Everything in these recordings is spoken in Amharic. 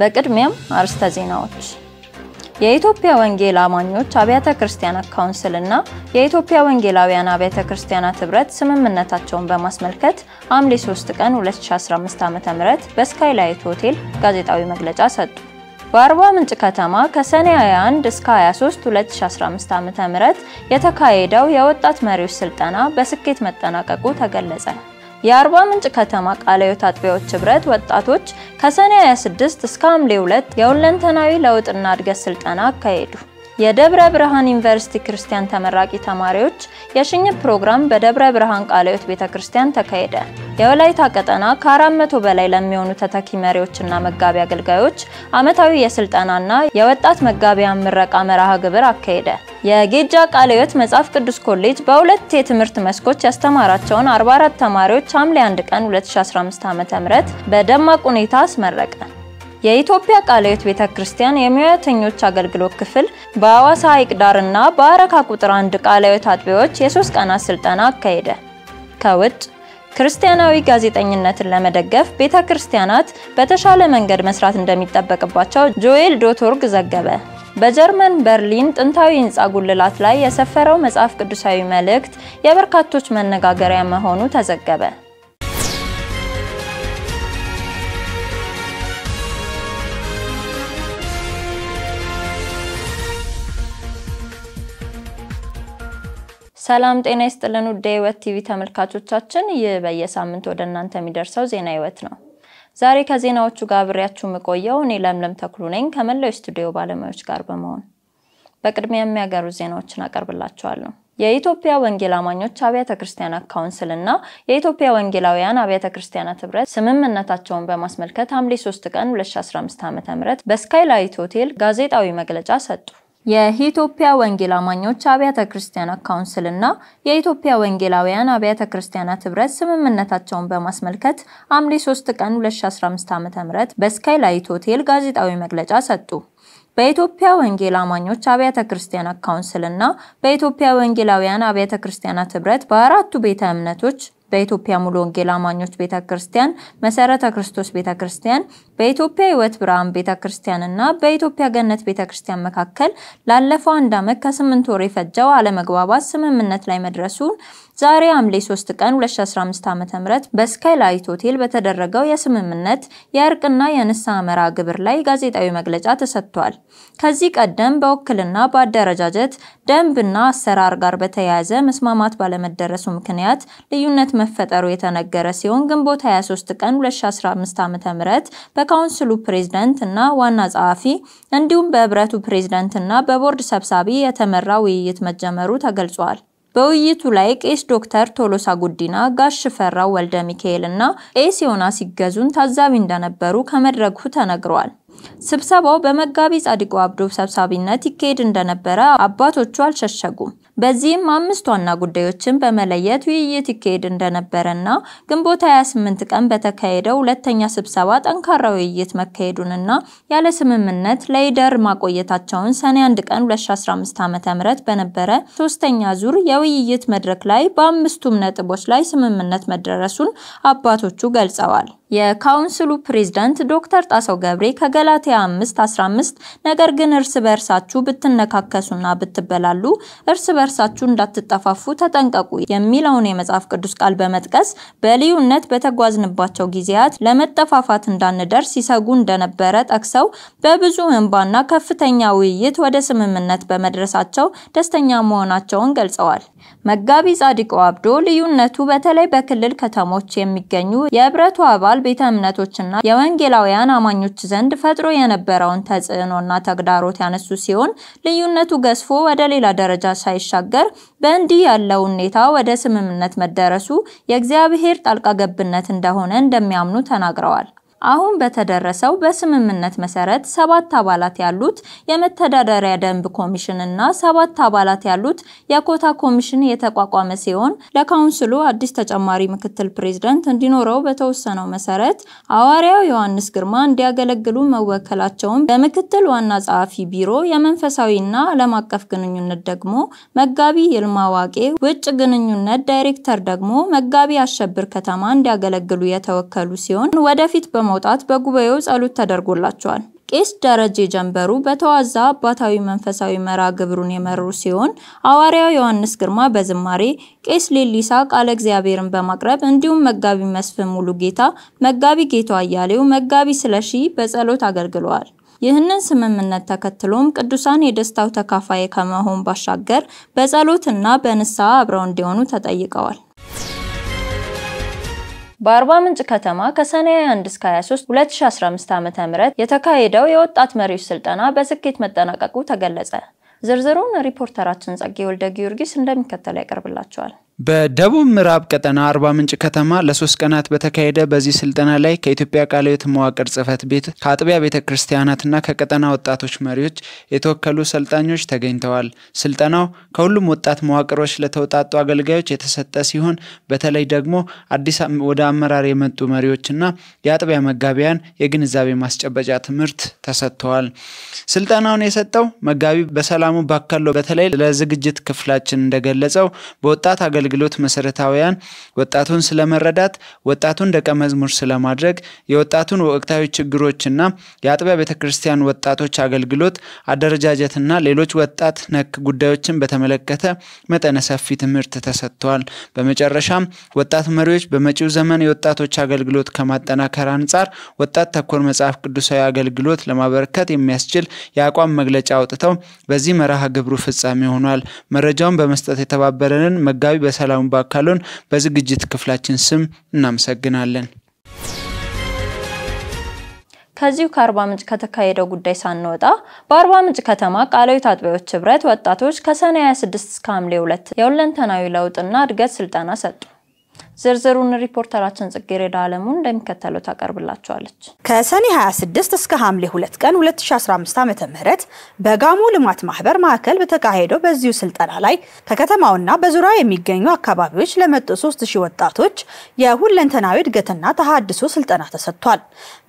በቅድሚያም አርስተ ዜናዎች የኢትዮጵያ ወንጌል አማኞች አብያተ ክርስቲያናት ካውንስል እና የኢትዮጵያ ወንጌላውያን አብያተ ክርስቲያናት ህብረት ስምምነታቸውን በማስመልከት ሐምሌ 3 ቀን 2015 ዓ.ም በስካይላይት ሆቴል ጋዜጣዊ መግለጫ ሰጡ። በአርባ ምንጭ ከተማ ከሰኔ 21 እስከ 23 2015 ዓ.ም የተካሄደው የወጣት መሪዎች ስልጠና በስኬት መጠናቀቁ ተገለጸ። የአርባ ምንጭ ከተማ ቃለ ሕይወት አጥቢያዎች ህብረት ወጣቶች ከሰኔ 26 እስከ ሐምሌ 2 የሁለንተናዊ ለውጥና እድገት ስልጠና አካሄዱ። የደብረ ብርሃን ዩኒቨርሲቲ ክርስቲያን ተመራቂ ተማሪዎች የሽኝት ፕሮግራም በደብረ ብርሃን ቃለ ሕይወት ቤተ ክርስቲያን ተካሄደ። የወላይታ ቀጠና ከ400 በላይ ለሚሆኑ ተተኪ መሪዎችና መጋቢ አገልጋዮች ዓመታዊ የስልጠናና የወጣት መጋቢያ ምረቃ መርሃ ግብር አካሄደ። የጌጃ ቃለ ሕይወት መጽሐፍ ቅዱስ ኮሌጅ በሁለት የትምህርት መስኮች ያስተማራቸውን 44 ተማሪዎች ሐምሌ 1 ቀን 2015 ዓ.ም በደማቅ ሁኔታ አስመረቀ። የኢትዮጵያ ቃለ ሕይወት ቤተ ክርስቲያን የሙያተኞች አገልግሎት ክፍል በአዋሳ ሐይቅ ዳርና በአረካ ቁጥር አንድ ቃለ ሕይወት አጥቢዎች የሶስት ቀናት ስልጠና አካሄደ። ከውጭ ክርስቲያናዊ ጋዜጠኝነትን ለመደገፍ ቤተ ክርስቲያናት በተሻለ መንገድ መስራት እንደሚጠበቅባቸው ጆኤል ዶቶርግ ዘገበ። በጀርመን በርሊን ጥንታዊ ሕንፃ ጉልላት ላይ የሰፈረው መጽሐፍ ቅዱሳዊ መልእክት የበርካቶች መነጋገሪያ መሆኑ ተዘገበ። ሰላም ጤና ይስጥልን ውድ የህይወት ቲቪ ተመልካቾቻችን፣ ይህ በየሳምንት ወደ እናንተ የሚደርሰው ዜና ህይወት ነው። ዛሬ ከዜናዎቹ ጋር አብሬያችሁ የምቆየው እኔ ለምለም ተክሉ ነኝ ከመላው ስቱዲዮ ባለሙያዎች ጋር በመሆን በቅድሚያ የሚያገሩ ዜናዎችን አቀርብላችኋለሁ። የኢትዮጵያ ወንጌል አማኞች አብያተ ክርስቲያናት ካውንስል እና የኢትዮጵያ ወንጌላውያን አብያተ ክርስቲያናት ህብረት ስምምነታቸውን በማስመልከት ሐምሌ 3 ቀን 2015 ም በስካይላይት ሆቴል ጋዜጣዊ መግለጫ ሰጡ። የኢትዮጵያ ወንጌል አማኞች አብያተ ክርስቲያናት ካውንስል እና የኢትዮጵያ ወንጌላውያን አብያተ ክርስቲያናት ህብረት ስምምነታቸውን በማስመልከት ሐምሌ 3 ቀን 2015 ም በስካይላይት ሆቴል ጋዜጣዊ መግለጫ ሰጡ። በኢትዮጵያ ወንጌል አማኞች አብያተ ክርስቲያናት ካውንስል እና በኢትዮጵያ ወንጌላውያን አብያተ ክርስቲያናት ህብረት በአራቱ ቤተ እምነቶች በኢትዮጵያ ሙሉ ወንጌል አማኞች ቤተ ክርስቲያን፣ መሰረተ ክርስቶስ ቤተ ክርስቲያን፣ በኢትዮጵያ ህይወት ብርሃን ቤተ ክርስቲያን እና በኢትዮጵያ ገነት ቤተ ክርስቲያን መካከል ላለፈው አንድ ዓመት ከስምንት ወር የፈጀው አለመግባባት ስምምነት ላይ መድረሱን ዛሬ ሐምሌ 3 ቀን 2015 ዓ.ም በስካይላይት ሆቴል በተደረገው የስምምነት የእርቅና የንስሐ መርሃ ግብር ላይ ጋዜጣዊ መግለጫ ተሰጥቷል። ከዚህ ቀደም በውክልና በአደረጃጀት ደንብና አሰራር ጋር በተያያዘ መስማማት ባለመደረሱ ምክንያት ልዩነት መፈጠሩ የተነገረ ሲሆን ግንቦት 23 ቀን 2015 ዓ.ም በካውንስሉ ፕሬዝዳንት እና ዋና ጸሐፊ እንዲሁም በህብረቱ ፕሬዝዳንት እና በቦርድ ሰብሳቢ የተመራ ውይይት መጀመሩ ተገልጿል። በውይይቱ ላይ ቄስ ዶክተር ቶሎሳ ጉዲና፣ ጋሽ ሽፈራው ወልደ ሚካኤል እና ቄስ ዮና ሲገዙን ታዛቢ እንደነበሩ ከመድረኩ ተነግሯል። ስብሰባው በመጋቢ ጻድቁ አብዶ ሰብሳቢነት ይካሄድ እንደነበረ አባቶቹ አልሸሸጉም። በዚህም አምስት ዋና ጉዳዮችን በመለየት ውይይት ይካሄድ እንደነበረና ግንቦት 28 ቀን በተካሄደው ሁለተኛ ስብሰባ ጠንካራ ውይይት መካሄዱንና ያለ ስምምነት ለይደር ማቆየታቸውን ሰኔ 1 ቀን 2015 ዓ.ም በነበረ ሶስተኛ ዙር የውይይት መድረክ ላይ በአምስቱም ነጥቦች ላይ ስምምነት መደረሱን አባቶቹ ገልጸዋል። የካውንስሉ ፕሬዝዳንት ዶክተር ጣሰው ገብሬ ከገላትያ 5 15 ነገር ግን እርስ በእርሳችሁ ብትነካከሱና ብትበላሉ እርስ በእርሳችሁ እንዳትጠፋፉ ተጠንቀቁ የሚለውን የመጽሐፍ ቅዱስ ቃል በመጥቀስ በልዩነት በተጓዝንባቸው ጊዜያት ለመጠፋፋት እንዳንደርስ ይሰጉ እንደነበረ ጠቅሰው በብዙ እንባና ከፍተኛ ውይይት ወደ ስምምነት በመድረሳቸው ደስተኛ መሆናቸውን ገልጸዋል። መጋቢ ጻድቁ አብዶ ልዩነቱ በተለይ በክልል ከተሞች የሚገኙ የህብረቱ አባል ቤተ እምነቶችና የወንጌላውያን አማኞች ዘንድ ፈጥሮ የነበረውን ተጽዕኖና ተግዳሮት ያነሱ ሲሆን ልዩነቱ ገዝፎ ወደ ሌላ ደረጃ ሳይሻገር በእንዲህ ያለ ሁኔታ ወደ ስምምነት መደረሱ የእግዚአብሔር ጣልቃ ገብነት እንደሆነ እንደሚያምኑ ተናግረዋል። አሁን በተደረሰው በስምምነት መሰረት ሰባት አባላት ያሉት የመተዳደሪያ ደንብ ኮሚሽን እና ሰባት አባላት ያሉት የኮታ ኮሚሽን የተቋቋመ ሲሆን ለካውንስሉ አዲስ ተጨማሪ ምክትል ፕሬዝዳንት እንዲኖረው በተወሰነው መሰረት ሐዋርያው ዮሐንስ ግርማ እንዲያገለግሉ መወከላቸውን በምክትል ዋና ጸሐፊ ቢሮ የመንፈሳዊና ዓለም አቀፍ ግንኙነት ደግሞ መጋቢ ይልማ ዋቄ፣ ውጭ ግንኙነት ዳይሬክተር ደግሞ መጋቢ አሸብር ከተማ እንዲያገለግሉ የተወከሉ ሲሆን ወደፊት በ በመውጣት በጉባኤው ጸሎት ተደርጎላቸዋል። ቄስ ደረጄ ጀንበሩ በተዋዛ አባታዊ መንፈሳዊ መርሃ ግብሩን የመሩ ሲሆን ሐዋርያው ዮሐንስ ግርማ በዝማሬ፣ ቄስ ሌሊሳ ቃለ እግዚአብሔርን በማቅረብ እንዲሁም መጋቢ መስፍን ሙሉ ጌታ፣ መጋቢ ጌቶ አያሌው፣ መጋቢ ስለሺ በጸሎት አገልግለዋል። ይህንን ስምምነት ተከትሎም ቅዱሳን የደስታው ተካፋይ ከመሆን ባሻገር በጸሎትና በንስሐ አብረው እንዲሆኑ ተጠይቀዋል። በአርባ ምንጭ ከተማ ከሰኔ 21 እስከ 23 2015 ዓ.ም የተካሄደው የወጣት መሪዎች ስልጠና በስኬት መጠናቀቁ ተገለጸ። ዝርዝሩን ሪፖርተራችን ጸጌ ወልደ ጊዮርጊስ እንደሚከተለው ያቀርብላቸዋል። በደቡብ ምዕራብ ቀጠና አርባ ምንጭ ከተማ ለሶስት ቀናት በተካሄደ በዚህ ስልጠና ላይ ከኢትዮጵያ ቃለ ሕይወት መዋቅር ጽህፈት ቤት ከአጥቢያ ቤተ ክርስቲያናትና ከቀጠና ወጣቶች መሪዎች የተወከሉ ሰልጣኞች ተገኝተዋል። ስልጠናው ከሁሉም ወጣት መዋቅሮች ለተውጣጡ አገልጋዮች የተሰጠ ሲሆን በተለይ ደግሞ አዲስ ወደ አመራር የመጡ መሪዎችና የአጥቢያ መጋቢያን የግንዛቤ ማስጨበጫ ትምህርት ተሰጥተዋል። ስልጠናውን የሰጠው መጋቢ በሰላሙ ባካሎ በተለይ ለዝግጅት ክፍላችን እንደገለጸው በወጣት አገልጋዮች አገልግሎት መሰረታዊያን ወጣቱን ስለመረዳት፣ ወጣቱን ደቀ መዝሙር ስለማድረግ፣ የወጣቱን ወቅታዊ ችግሮችና የአጥቢያ ቤተ ክርስቲያን ወጣቶች አገልግሎት አደረጃጀትና ሌሎች ወጣት ነክ ጉዳዮችን በተመለከተ መጠነ ሰፊ ትምህርት ተሰጥቷል። በመጨረሻም ወጣት መሪዎች በመጪው ዘመን የወጣቶች አገልግሎት ከማጠናከር አንጻር ወጣት ተኮር መጽሐፍ ቅዱሳዊ አገልግሎት ለማበረከት የሚያስችል የአቋም መግለጫ አውጥተው በዚህ መርሃ ግብሩ ፍጻሜ ሆኗል። መረጃውን በመስጠት የተባበረንን መጋቢ በ ሰላም ባካሎን በዝግጅት ክፍላችን ስም እናመሰግናለን። ከዚሁ ከአርባ ምንጭ ከተካሄደው ጉዳይ ሳንወጣ በአርባ ምንጭ ከተማ ቃላዊት አጥቢያዎች ህብረት ወጣቶች ከሰኔ 26 እስከ ሐምሌ 2 የሁለንተናዊ ለውጥና እድገት ስልጠና ሰጡ። ዝርዝሩን ሪፖርተራችን ጽጌረዳ አለሙ እንደሚከተለው ታቀርብላቸዋለች። ከሰኔ 26 እስከ ሐምሌ 2 ቀን 2015 ዓ.ም በጋሞ ልማት ማህበር ማዕከል በተካሄደው በዚሁ ስልጠና ላይ ከከተማውና በዙሪያው የሚገኙ አካባቢዎች ለመጡ 3000 ወጣቶች የሁለንተናዊ እድገትና ተሃድሶ ስልጠና ተሰጥቷል።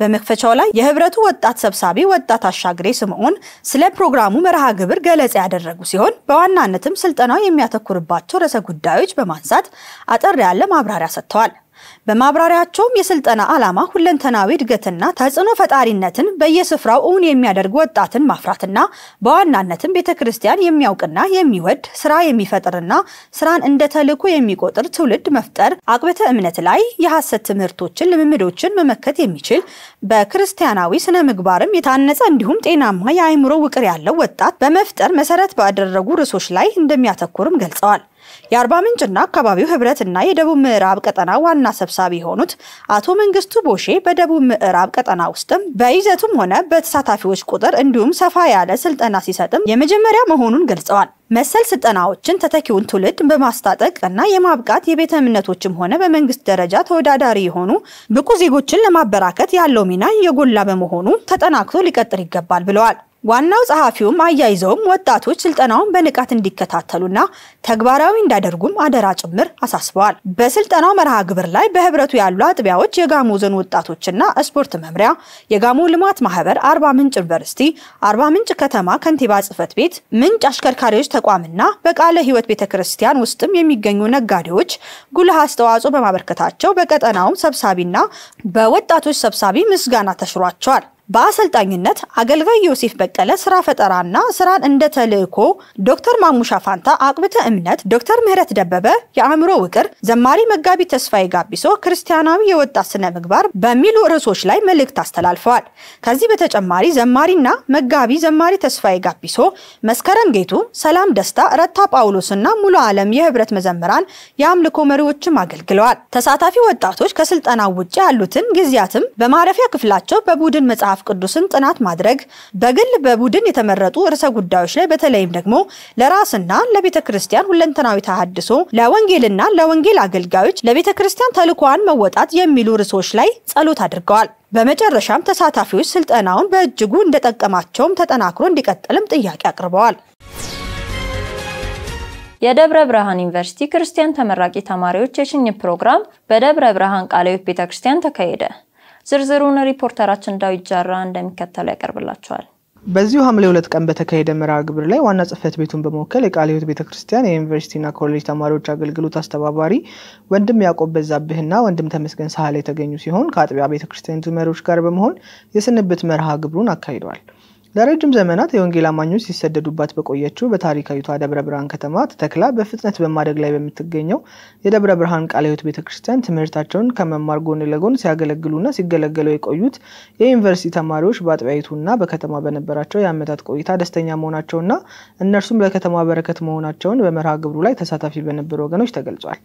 በመክፈቻው ላይ የህብረቱ ወጣት ሰብሳቢ ወጣት አሻግሬ ስምዖን ስለ ፕሮግራሙ መርሃ ግብር ገለጻ ያደረጉ ሲሆን በዋናነትም ስልጠናው የሚያተኩርባቸው ርዕሰ ጉዳዮች በማንሳት አጠር ያለ ማብራሪያ ማብራሪያ ሰጥተዋል። በማብራሪያቸውም የስልጠና ዓላማ ሁለንተናዊ እድገትና ተጽዕኖ ፈጣሪነትን በየስፍራው እውን የሚያደርግ ወጣትን ማፍራትና በዋናነትም ቤተ ክርስቲያን የሚያውቅና የሚወድ ስራ የሚፈጥርና ስራን እንደ ተልዕኮ የሚቆጥር ትውልድ መፍጠር፣ አቅበተ እምነት ላይ የሐሰት ትምህርቶችን፣ ልምምዶችን መመከት የሚችል በክርስቲያናዊ ስነ ምግባርም የታነጸ እንዲሁም ጤናማ የአእምሮ ውቅር ያለው ወጣት በመፍጠር መሰረት ባደረጉ ርዕሶች ላይ እንደሚያተኩርም ገልጸዋል። የአርባ ምንጭና አካባቢው ህብረትና የደቡብ ምዕራብ ቀጠና ዋና ሰብሳቢ የሆኑት አቶ መንግስቱ ቦሼ በደቡብ ምዕራብ ቀጠና ውስጥም በይዘቱም ሆነ በተሳታፊዎች ቁጥር እንዲሁም ሰፋ ያለ ስልጠና ሲሰጥም የመጀመሪያ መሆኑን ገልጸዋል። መሰል ስልጠናዎችን ተተኪውን ትውልድ በማስታጠቅ እና የማብቃት የቤተ እምነቶችም ሆነ በመንግስት ደረጃ ተወዳዳሪ የሆኑ ብቁ ዜጎችን ለማበራከት ያለው ሚና የጎላ በመሆኑ ተጠናክቶ ሊቀጥል ይገባል ብለዋል። ዋናው ጸሐፊውም አያይዘውም ወጣቶች ስልጠናውን በንቃት እንዲከታተሉና ተግባራዊ እንዲያደርጉም አደራ ጭምር አሳስበዋል። በስልጠናው መርሃ ግብር ላይ በህብረቱ ያሉ አጥቢያዎች የጋሞ ዞን ወጣቶችና ስፖርት መምሪያ፣ የጋሞ ልማት ማህበር፣ አርባ ምንጭ ዩኒቨርሲቲ፣ አርባ ምንጭ ከተማ ከንቲባ ጽህፈት ቤት፣ ምንጭ አሽከርካሪዎች ተቋምና በቃለ ህይወት ቤተ ክርስቲያን ውስጥም የሚገኙ ነጋዴዎች ጉልህ አስተዋጽኦ በማበርከታቸው በቀጠናውም ሰብሳቢና በወጣቶች ሰብሳቢ ምስጋና ተሽሯቸዋል። በአሰልጣኝነት አገልጋይ ዮሴፍ በቀለ ስራ ፈጠራና ስራን እንደ ተልእኮ፣ ዶክተር ማሙሻ ፋንታ አቅብተ እምነት፣ ዶክተር ምህረት ደበበ የአእምሮ ውቅር፣ ዘማሪ መጋቢ ተስፋዬ ጋቢሶ ክርስቲያናዊ የወጣት ስነ ምግባር በሚሉ ርዕሶች ላይ መልእክት አስተላልፈዋል። ከዚህ በተጨማሪ ዘማሪና መጋቢ ዘማሪ ተስፋዬ ጋቢሶ፣ መስከረም ጌቱ፣ ሰላም ደስታ፣ ረታ ጳውሎስና ሙሉ ዓለም የህብረት መዘምራን የአምልኮ መሪዎችም አገልግለዋል። ተሳታፊ ወጣቶች ከስልጠና ውጭ ያሉትን ጊዜያትም በማረፊያ ክፍላቸው በቡድን መጽሐፍ መጽሐፍ ቅዱስን ጥናት ማድረግ በግል በቡድን የተመረጡ ርዕሰ ጉዳዮች ላይ በተለይም ደግሞ ለራስና ለቤተ ክርስቲያን ሁለንተናዊ ተሃድሶ፣ ለወንጌልና ለወንጌል አገልጋዮች፣ ለቤተ ክርስቲያን ተልኳን መወጣት የሚሉ ርዕሶች ላይ ጸሎት አድርገዋል። በመጨረሻም ተሳታፊዎች ስልጠናውን በእጅጉ እንደጠቀማቸውም ተጠናክሮ እንዲቀጥልም ጥያቄ አቅርበዋል። የደብረ ብርሃን ዩኒቨርሲቲ ክርስቲያን ተመራቂ ተማሪዎች የሽኝት ፕሮግራም በደብረ ብርሃን ቃለ ሕይወት ቤተክርስቲያን ተካሄደ። ዝርዝሩን ሪፖርተራችን ዳዊት ጃራ እንደሚከተለው ያቀርብላቸዋል። በዚሁ ሐምሌ ሁለት ቀን በተካሄደ መርሃ ግብር ላይ ዋና ጽህፈት ቤቱን በመወከል የቃለ ሕይወት ቤተ ክርስቲያን የዩኒቨርሲቲና ኮሌጅ ተማሪዎች አገልግሎት አስተባባሪ ወንድም ያዕቆብ በዛብህና ወንድም ተመስገን ሳህል የተገኙ ሲሆን ከአጥቢያ ቤተ ክርስቲያኒቱ መሪዎች ጋር በመሆን የስንብት መርሃ ግብሩን አካሂደዋል። ለረጅም ዘመናት የወንጌል አማኞች ሲሰደዱባት በቆየችው በታሪካዊቷ ደብረ ብርሃን ከተማ ተተክላ በፍጥነት በማደግ ላይ በምትገኘው የደብረ ብርሃን ቃለ ሕይወት ትምህርታቸውን ከመማር ጎን ለጎን ሲያገለግሉና ሲገለገሉ የቆዩት የዩኒቨርሲቲ ተማሪዎች በአጥቢያዊቱና በከተማ በነበራቸው የአመታት ቆይታ ደስተኛ መሆናቸውና እነርሱም ለከተማ በረከት መሆናቸውን በመርሃ ግብሩ ላይ ተሳታፊ በነበሩ ወገኖች ተገልጿል።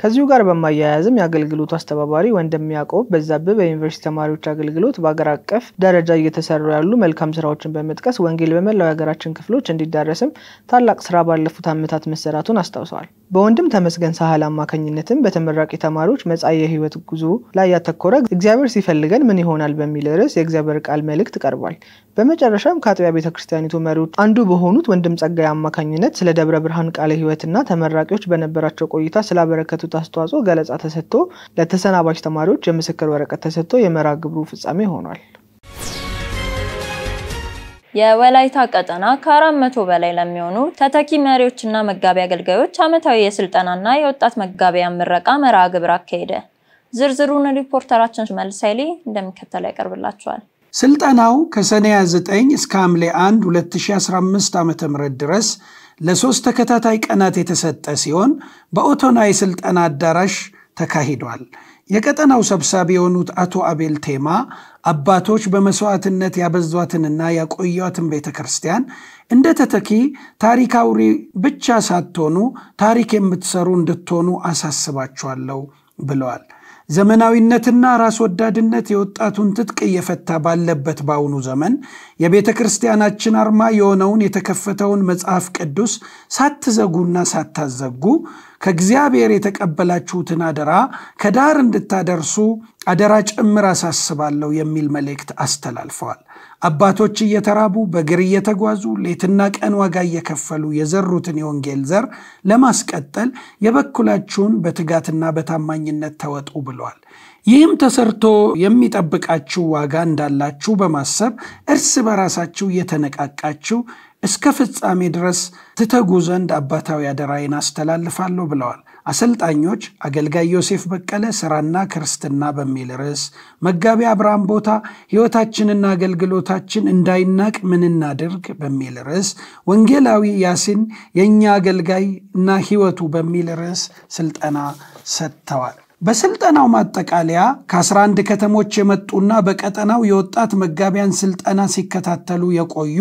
ከዚሁ ጋር በማያያዝም የአገልግሎቱ አስተባባሪ ወንድም ያዕቆብ በዛብህ በዩኒቨርሲቲ ተማሪዎች አገልግሎት በአገር አቀፍ ደረጃ እየተሰሩ ያሉ መልካም ስራዎችን በመጥቀስ ወንጌል በመላው የሀገራችን ክፍሎች እንዲዳረስም ታላቅ ስራ ባለፉት ዓመታት መሰራቱን አስታውሰዋል። በወንድም ተመስገን ሳህል አማካኝነትም በተመራቂ ተማሪዎች መጻኢ የህይወት ጉዞ ላይ ያተኮረ እግዚአብሔር ሲፈልገን ምን ይሆናል በሚል ርዕስ የእግዚአብሔር ቃል መልእክት ቀርቧል። በመጨረሻም ከአጥቢያ ቤተ ክርስቲያኒቱ መሪዎች አንዱ በሆኑት ወንድም ጸጋይ አማካኝነት ስለ ደብረ ብርሃን ቃለ ህይወትና ተመራቂዎች በነበራቸው ቆይታ ስላበረከቱት አስተዋጽኦ ገለጻ ተሰጥቶ ለተሰናባች ተማሪዎች የምስክር ወረቀት ተሰጥቶ የመርሃ ግብሩ ፍጻሜ ሆኗል። የወላይታ ቀጠና ከአራት መቶ በላይ ለሚሆኑ ተተኪ መሪዎችና መጋቢ አገልጋዮች ዓመታዊ የስልጠናና የወጣት መጋቢያ ምረቃ መርሃ ግብር አካሄደ። ዝርዝሩን ሪፖርተራችን መልስ ኃይሌ እንደሚከተለው ያቀርብላቸዋል። ስልጠናው ከሰኔ 29 እስከ ሐምሌ 1 2015 ዓ ም ድረስ ለሶስት ተከታታይ ቀናት የተሰጠ ሲሆን በኦቶና የስልጠና አዳራሽ ተካሂዷል። የቀጠናው ሰብሳቢ የሆኑት አቶ አቤል ቴማ አባቶች በመስዋዕትነት ያበዟትንና ያቆያትን ቤተ ክርስቲያን እንደ ተተኪ ታሪካዊ አውሪ ብቻ ሳትሆኑ ታሪክ የምትሰሩ እንድትሆኑ አሳስባችኋለሁ ብለዋል። ዘመናዊነትና ራስ ወዳድነት የወጣቱን ትጥቅ እየፈታ ባለበት በአሁኑ ዘመን የቤተ ክርስቲያናችን አርማ የሆነውን የተከፈተውን መጽሐፍ ቅዱስ ሳትዘጉና ሳታዘጉ ከእግዚአብሔር የተቀበላችሁትን አደራ ከዳር እንድታደርሱ አደራ ጭምር አሳስባለሁ የሚል መልእክት አስተላልፈዋል። አባቶች እየተራቡ በእግር እየተጓዙ ሌትና ቀን ዋጋ እየከፈሉ የዘሩትን የወንጌል ዘር ለማስቀጠል የበኩላችሁን በትጋትና በታማኝነት ተወጡ ብለዋል። ይህም ተሰርቶ የሚጠብቃችሁ ዋጋ እንዳላችሁ በማሰብ እርስ በራሳችሁ እየተነቃቃችሁ እስከ ፍጻሜ ድረስ ትተጉ ዘንድ አባታዊ አደራዬን አስተላልፋለሁ ብለዋል። አሰልጣኞች አገልጋይ ዮሴፍ በቀለ ስራና ክርስትና በሚል ርዕስ፣ መጋቢ አብርሃም ቦታ ሕይወታችንና አገልግሎታችን እንዳይናቅ ምን እናድርግ በሚል ርዕስ፣ ወንጌላዊ ያሲን የእኛ አገልጋይ እና ሕይወቱ በሚል ርዕስ ስልጠና ሰጥተዋል። በስልጠናው ማጠቃለያ ከ11 ከተሞች የመጡና በቀጠናው የወጣት መጋቢያን ስልጠና ሲከታተሉ የቆዩ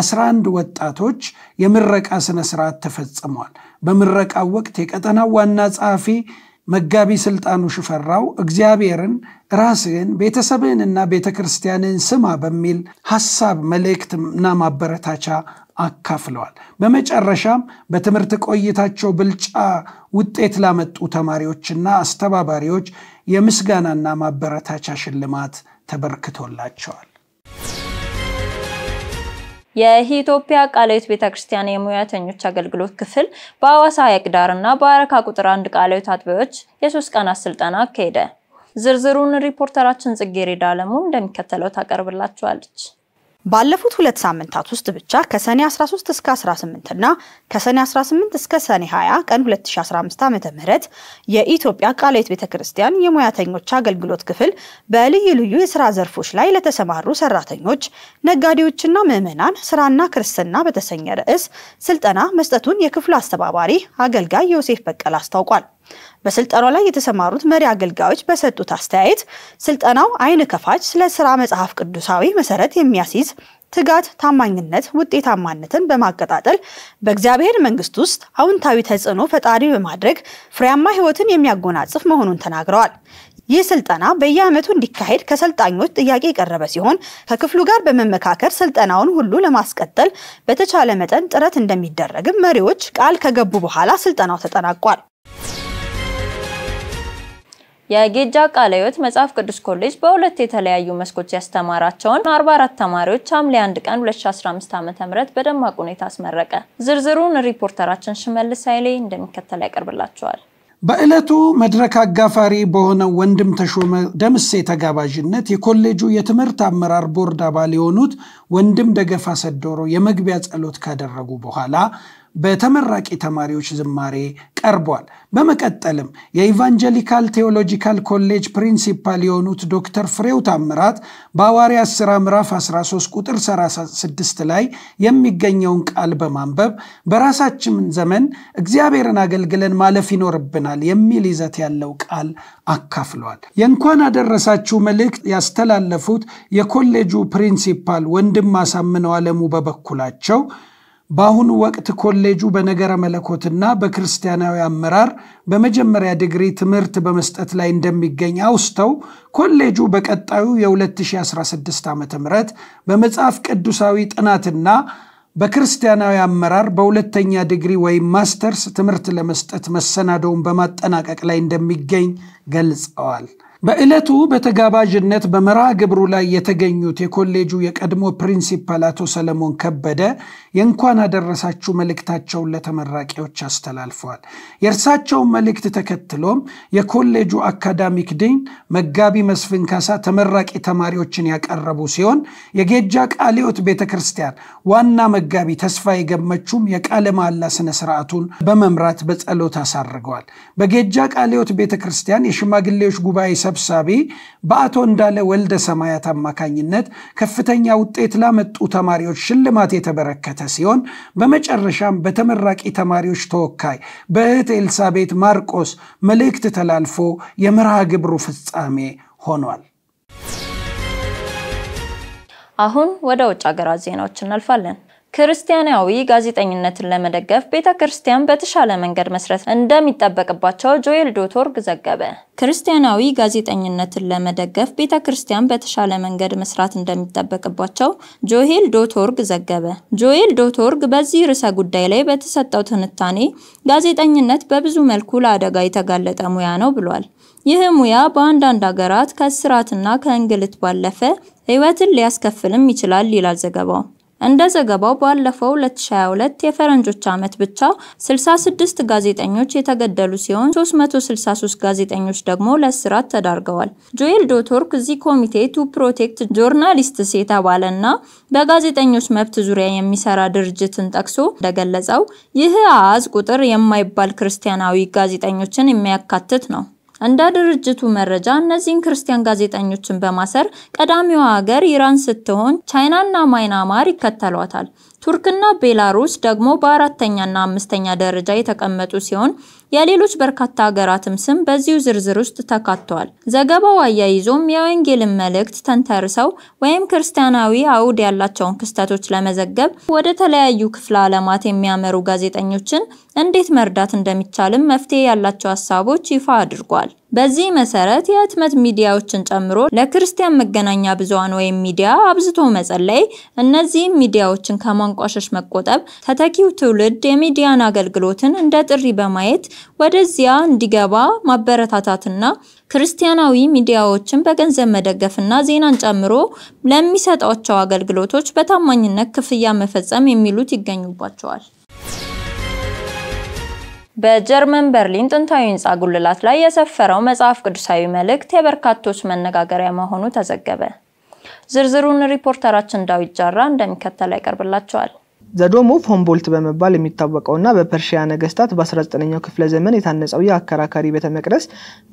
11 ወጣቶች የምረቃ ስነ ስርዓት ተፈጽሟል። በምረቃው ወቅት የቀጠናው ዋና ጸሐፊ መጋቢ ስልጣኑ ሽፈራው እግዚአብሔርን ራስህን ቤተሰብህንና ቤተ ክርስቲያንን ስማ በሚል ሐሳብ መልእክትና ማበረታቻ አካፍለዋል። በመጨረሻም በትምህርት ቆይታቸው ብልጫ ውጤት ላመጡ ተማሪዎችና አስተባባሪዎች የምስጋናና ማበረታቻ ሽልማት ተበርክቶላቸዋል። የኢትዮጵያ ቃላዊት ቤተክርስቲያን የሙያተኞች አገልግሎት ክፍል በአዋሳ ሐይቅ ዳርና በአረካ ቁጥር አንድ ቃላዊት አጥቢዎች የሶስት ቀናት ስልጠና አካሄደ። ዝርዝሩን ሪፖርተራችን ጽጌሬዳ አለሙ እንደሚከተለው ታቀርብላችኋለች። ባለፉት ሁለት ሳምንታት ውስጥ ብቻ ከሰኔ 13 እስከ 18 እና ከሰኔ 18 እስከ ሰኔ 20 ቀን 2015 ዓ.ም የኢትዮጵያ ቃለ ሕይወት ቤተክርስቲያን የሙያተኞች አገልግሎት ክፍል በልዩ ልዩ የስራ ዘርፎች ላይ ለተሰማሩ ሰራተኞች፣ ነጋዴዎችና ምዕመናን ስራና ክርስትና በተሰኘ ርዕስ ስልጠና መስጠቱን የክፍሉ አስተባባሪ አገልጋይ ዮሴፍ በቀል አስታውቋል። በስልጠናው ላይ የተሰማሩት መሪ አገልጋዮች በሰጡት አስተያየት ስልጠናው አይን ከፋች ስለ ስራ መጽሐፍ ቅዱሳዊ መሰረት የሚያስይዝ ትጋት፣ ታማኝነት፣ ውጤታማነትን በማቀጣጠል በእግዚአብሔር መንግስት ውስጥ አውንታዊ ተጽዕኖ ፈጣሪ በማድረግ ፍሬያማ ህይወትን የሚያጎናጽፍ መሆኑን ተናግረዋል። ይህ ስልጠና በየዓመቱ እንዲካሄድ ከሰልጣኞች ጥያቄ የቀረበ ሲሆን ከክፍሉ ጋር በመመካከር ስልጠናውን ሁሉ ለማስቀጠል በተቻለ መጠን ጥረት እንደሚደረግም መሪዎች ቃል ከገቡ በኋላ ስልጠናው ተጠናቋል። የጌጃ ቃለ ሕይወት መጽሐፍ ቅዱስ ኮሌጅ በሁለት የተለያዩ መስኮች ያስተማራቸውን 44 ተማሪዎች ሐምሌ 1 ቀን 2015 ዓ.ም በደማቅ ሁኔታ አስመረቀ። ዝርዝሩን ሪፖርተራችን ሽመልስ ኃይሌ እንደሚከተል ያቀርብላቸዋል። በዕለቱ መድረክ አጋፋሪ በሆነው ወንድም ተሾመ ደምሴ ተጋባዥነት የኮሌጁ የትምህርት አመራር ቦርድ አባል የሆኑት ወንድም ደገፋ ሰዶሮ የመግቢያ ጸሎት ካደረጉ በኋላ በተመራቂ ተማሪዎች ዝማሬ ቀርቧል። በመቀጠልም የኢቫንጀሊካል ቴዎሎጂካል ኮሌጅ ፕሪንሲፓል የሆኑት ዶክተር ፍሬው ታምራት በሐዋርያት ሥራ ምዕራፍ 13 ቁጥር 36 ላይ የሚገኘውን ቃል በማንበብ በራሳችን ዘመን እግዚአብሔርን አገልግለን ማለፍ ይኖርብናል የሚል ይዘት ያለው ቃል አካፍሏል። የእንኳን አደረሳችሁ መልእክት ያስተላለፉት የኮሌጁ ፕሪንሲፓል ወንድም አሳምነው አለሙ በበኩላቸው በአሁኑ ወቅት ኮሌጁ በነገረ መለኮትና በክርስቲያናዊ አመራር በመጀመሪያ ዲግሪ ትምህርት በመስጠት ላይ እንደሚገኝ አውስተው ኮሌጁ በቀጣዩ የ2016 ዓ ም በመጽሐፍ ቅዱሳዊ ጥናትና በክርስቲያናዊ አመራር በሁለተኛ ዲግሪ ወይም ማስተርስ ትምህርት ለመስጠት መሰናደውን በማጠናቀቅ ላይ እንደሚገኝ ገልጸዋል። በዕለቱ በተጋባዥነት በመርሃ ግብሩ ላይ የተገኙት የኮሌጁ የቀድሞ ፕሪንሲፓል አቶ ሰለሞን ከበደ የእንኳን አደረሳችሁ መልእክታቸውን ለተመራቂዎች አስተላልፈዋል። የእርሳቸውን መልእክት ተከትሎም የኮሌጁ አካዳሚክ ዲን መጋቢ መስፍን ካሳ ተመራቂ ተማሪዎችን ያቀረቡ ሲሆን የጌጃ ቃሊዮት ቤተ ክርስቲያን ዋና መጋቢ ተስፋ ገመቹም የቃለ መሐላ ስነ ስርዓቱን በመምራት በጸሎት አሳርገዋል። በጌጃ ቃሊዮት ቤተ ክርስቲያን የሽማግሌዎች ጉባኤ ሰብሳቢ በአቶ እንዳለ ወልደ ሰማያት አማካኝነት ከፍተኛ ውጤት ላመጡ ተማሪዎች ሽልማት የተበረከተ ሲሆን በመጨረሻም በተመራቂ ተማሪዎች ተወካይ በእህት ኤልሳቤት ማርቆስ መልእክት ተላልፎ የመርሃ ግብሩ ፍጻሜ ሆኗል። አሁን ወደ ውጭ ሀገራት ዜናዎች እናልፋለን። ክርስቲያናዊ ጋዜጠኝነትን ለመደገፍ ቤተ ክርስቲያን በተሻለ መንገድ መስረት እንደሚጠበቅባቸው ጆኤል ዶቶርግ ዘገበ። ክርስቲያናዊ ጋዜጠኝነትን ለመደገፍ ቤተ ክርስቲያን በተሻለ መንገድ መስራት እንደሚጠበቅባቸው ጆኤል ዶቶርግ ዘገበ። ጆኤል ዶቶርግ በዚህ ርዕሰ ጉዳይ ላይ በተሰጠው ትንታኔ ጋዜጠኝነት በብዙ መልኩ ለአደጋ የተጋለጠ ሙያ ነው ብሏል። ይህ ሙያ በአንዳንድ ሀገራት ከእስራትና ከእንግልት ባለፈ ህይወትን ሊያስከፍልም ይችላል ይላል ዘገባው። እንደ ዘገባው ባለፈው 2022 የፈረንጆች ዓመት ብቻ 66 ጋዜጠኞች የተገደሉ ሲሆን 363 ጋዜጠኞች ደግሞ ለእስራት ተዳርገዋል። ጆኤል ዶቶርክ ዚ ኮሚቴ ቱ ፕሮቴክት ጆርናሊስትስ የተባለና በጋዜጠኞች መብት ዙሪያ የሚሰራ ድርጅትን ጠቅሶ እንደገለጸው ይህ አሃዝ ቁጥር የማይባል ክርስቲያናዊ ጋዜጠኞችን የሚያካትት ነው። እንደ ድርጅቱ መረጃ እነዚህን ክርስቲያን ጋዜጠኞችን በማሰር ቀዳሚዋ ሀገር ኢራን ስትሆን ቻይናና ማይናማር ይከተሏታል። ቱርክና ቤላሩስ ደግሞ በአራተኛና አምስተኛ ደረጃ የተቀመጡ ሲሆን የሌሎች በርካታ ሀገራትም ስም በዚሁ ዝርዝር ውስጥ ተካቷል። ዘገባው አያይዞም የወንጌልን መልእክት ተንተርሰው ወይም ክርስቲያናዊ አውድ ያላቸውን ክስተቶች ለመዘገብ ወደ ተለያዩ ክፍለ ዓለማት የሚያመሩ ጋዜጠኞችን እንዴት መርዳት እንደሚቻልም መፍትሄ ያላቸው ሀሳቦች ይፋ አድርጓል። በዚህ መሰረት የህትመት ሚዲያዎችን ጨምሮ ለክርስቲያን መገናኛ ብዙሃን ወይም ሚዲያ አብዝቶ መጸለይ፣ እነዚህም ሚዲያዎችን ከማንቋሸሽ መቆጠብ፣ ተተኪው ትውልድ የሚዲያን አገልግሎትን እንደ ጥሪ በማየት ወደዚያ እንዲገባ ማበረታታትና ክርስቲያናዊ ሚዲያዎችን በገንዘብ መደገፍና ዜናን ጨምሮ ለሚሰጧቸው አገልግሎቶች በታማኝነት ክፍያ መፈጸም የሚሉት ይገኙባቸዋል። በጀርመን በርሊን ጥንታዊ ህንፃ ጉልላት ላይ የሰፈረው መጽሐፍ ቅዱሳዊ መልእክት የበርካቶች መነጋገሪያ መሆኑ ተዘገበ። ዝርዝሩን ሪፖርተራችን ዳዊት ጃራ እንደሚከተለው ያቀርብላቸዋል። ዘዶሞ ፎምቦልት በመባል በመባል የሚታወቀውና በፐርሺያ ነገስታት በ19ኛው ክፍለ ዘመን የታነጸው ይህ አከራካሪ ቤተ መቅደስ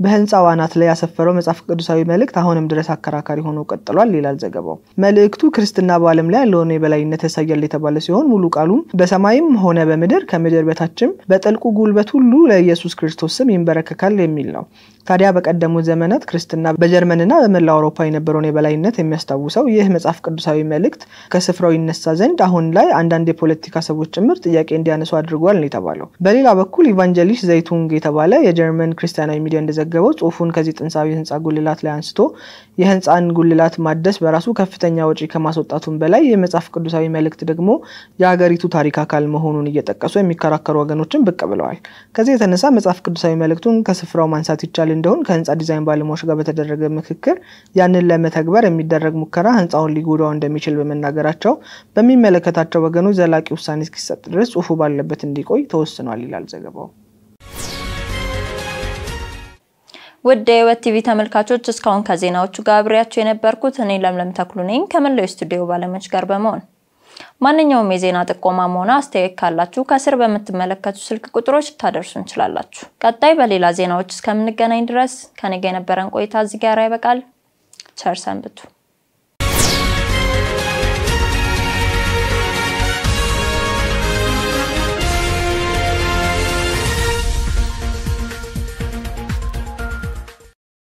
በህንፃው አናት ላይ ያሰፈረው መጽሐፍ ቅዱሳዊ መልእክት አሁንም ድረስ አከራካሪ ሆኖ ቀጥሏል ይላል ዘገባው። መልእክቱ ክርስትና በዓለም ላይ ያለውን የበላይነት ያሳያል የተባለ ሲሆን ሙሉ ቃሉም በሰማይም ሆነ በምድር ከምድር በታችም በጥልቁ ጉልበት ሁሉ ለኢየሱስ ክርስቶስ ስም ይንበረከካል የሚል ነው። ታዲያ በቀደሙት ዘመናት ክርስትና በጀርመንና በመላ አውሮፓ የነበረውን የበላይነት የሚያስታውሰው ይህ መጽሐፍ ቅዱሳዊ መልእክት ከስፍራው ይነሳ ዘንድ አሁን ላይ አንዳንድ የፖለቲካ ሰዎች ጭምር ጥያቄ እንዲያነሱ አድርጓል ነው የተባለው። በሌላ በኩል ኢቫንጀሊስት ዘይቱንግ የተባለ የጀርመን ክርስቲያናዊ ሚዲያ እንደዘገበው ጽሁፉን ከዚህ ጥንሳዊ ህንፃ ጉልላት ላይ አንስቶ የህንፃን ጉልላት ማደስ በራሱ ከፍተኛ ወጪ ከማስወጣቱም በላይ የመጽሐፍ ቅዱሳዊ መልእክት ደግሞ የሀገሪቱ ታሪክ አካል መሆኑን እየጠቀሱ የሚከራከሩ ወገኖችን ብቅ ብለዋል። ከዚህ የተነሳ መጽሐፍ ቅዱሳዊ መልእክቱን ከስፍራው ማንሳት ይቻል እንደሆን ከህንፃ ዲዛይን ባለሙያዎች ጋር በተደረገ ምክክር ያንን ለመተግበር የሚደረግ ሙከራ ህንፃውን ሊጎዳው እንደሚችል በመናገራቸው በሚመለከታቸው ወገኖች ዘላቂ ውሳኔ እስኪሰጥ ድረስ ጽሁፉ ባለበት እንዲቆይ ተወስኗል ይላል ዘገባው። ውድ የህይወት ቲቪ ተመልካቾች እስካሁን ከዜናዎቹ ጋር አብሬያቸው የነበርኩት እኔ ለምለም ተክሉ ነኝ። ከመላው ስቱዲዮ ባለሙያዎች ጋር በመሆን ማንኛውም የዜና ጥቆማም ሆነ አስተያየት ካላችሁ ከስር በምትመለከቱ ስልክ ቁጥሮች ልታደርሱ እንችላላችሁ። ቀጣይ በሌላ ዜናዎች እስከምንገናኝ ድረስ ከኔ የነበረን ቆይታ እዚህ ጋር ይበቃል። ቸር ሰንብቱ።